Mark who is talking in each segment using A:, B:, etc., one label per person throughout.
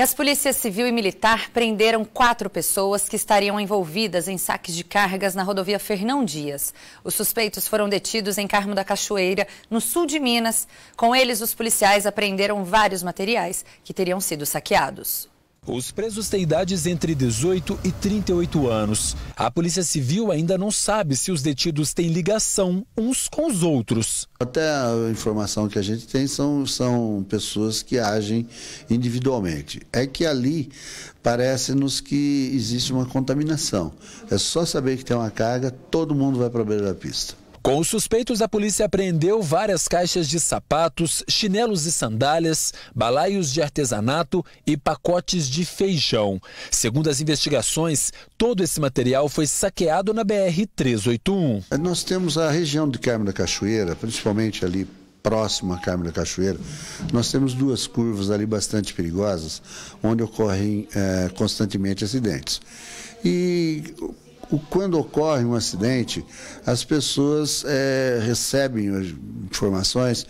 A: E as polícias civil e militar prenderam quatro pessoas que estariam envolvidas em saques de cargas na rodovia Fernão Dias. Os suspeitos foram detidos em Carmo da Cachoeira, no sul de Minas. Com eles, os policiais apreenderam vários materiais que teriam sido saqueados. Os presos têm idades entre 18 e 38 anos. A Polícia Civil ainda não sabe se os detidos têm ligação uns com os outros. Até
B: a informação que a gente tem são, são pessoas que agem individualmente. É que ali parece-nos que existe uma contaminação. É só saber
A: que tem uma carga, todo mundo vai para a beira da pista. Com os suspeitos, a polícia apreendeu várias caixas de sapatos, chinelos e sandálias, balaios de artesanato e pacotes de feijão. Segundo as investigações, todo esse material foi saqueado na BR-381. Nós temos a região de Carmo da Cachoeira, principalmente ali
B: próximo à Carmo da Cachoeira, nós temos duas curvas ali bastante perigosas, onde ocorrem é, constantemente acidentes. E o, quando ocorre um acidente, as pessoas é, recebem informações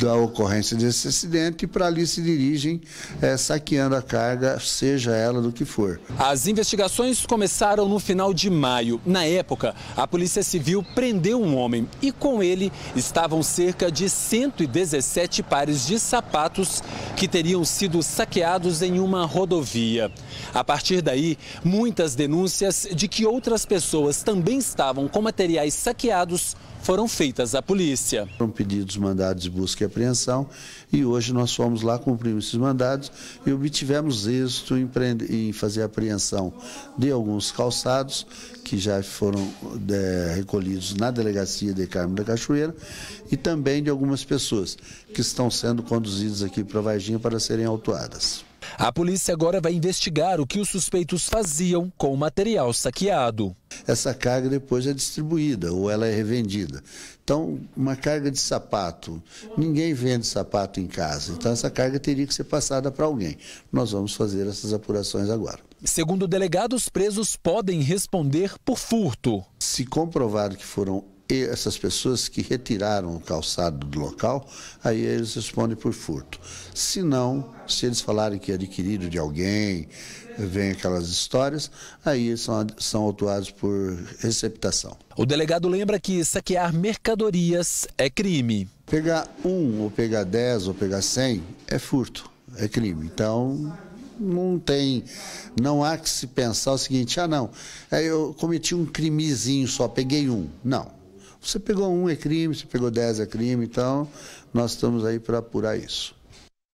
B: da ocorrência desse acidente e para ali se dirigem é, saqueando a carga, seja ela do que for.
A: As investigações começaram no final de maio. Na época, a Polícia Civil prendeu um homem e com ele estavam cerca de 117 pares de sapatos que teriam sido saqueados em uma rodovia. A partir daí, muitas denúncias de que outras pessoas também estavam com materiais saqueados foram feitas à polícia.
B: Foram pedidos mandados de busca e apreensão e hoje nós fomos lá, cumprimos esses mandados e obtivemos êxito em, prender, em fazer apreensão de alguns calçados que já foram é, recolhidos na delegacia de Carmo da Cachoeira e também de algumas pessoas que estão sendo conduzidas aqui para Varginha para serem autuadas.
A: A polícia agora vai investigar o que os suspeitos faziam com o material saqueado
B: essa carga depois é distribuída ou ela é revendida. Então, uma carga de sapato, ninguém vende sapato em casa, então essa carga teria que ser passada para alguém. Nós vamos fazer essas apurações agora.
A: Segundo o delegado, os presos podem responder
B: por furto. Se comprovado que foram e essas pessoas que retiraram o calçado do local, aí eles respondem por furto. Se não, se eles falarem que é adquirido de alguém, vem aquelas histórias, aí são, são autuados por receptação.
A: O delegado lembra que saquear mercadorias é
B: crime. Pegar um, ou pegar dez, ou pegar cem é furto, é crime. Então, não tem, não há que se pensar o seguinte, ah não, eu cometi um crimezinho só, peguei um. Não, você pegou um é crime, você pegou dez é crime, então nós estamos aí para apurar isso.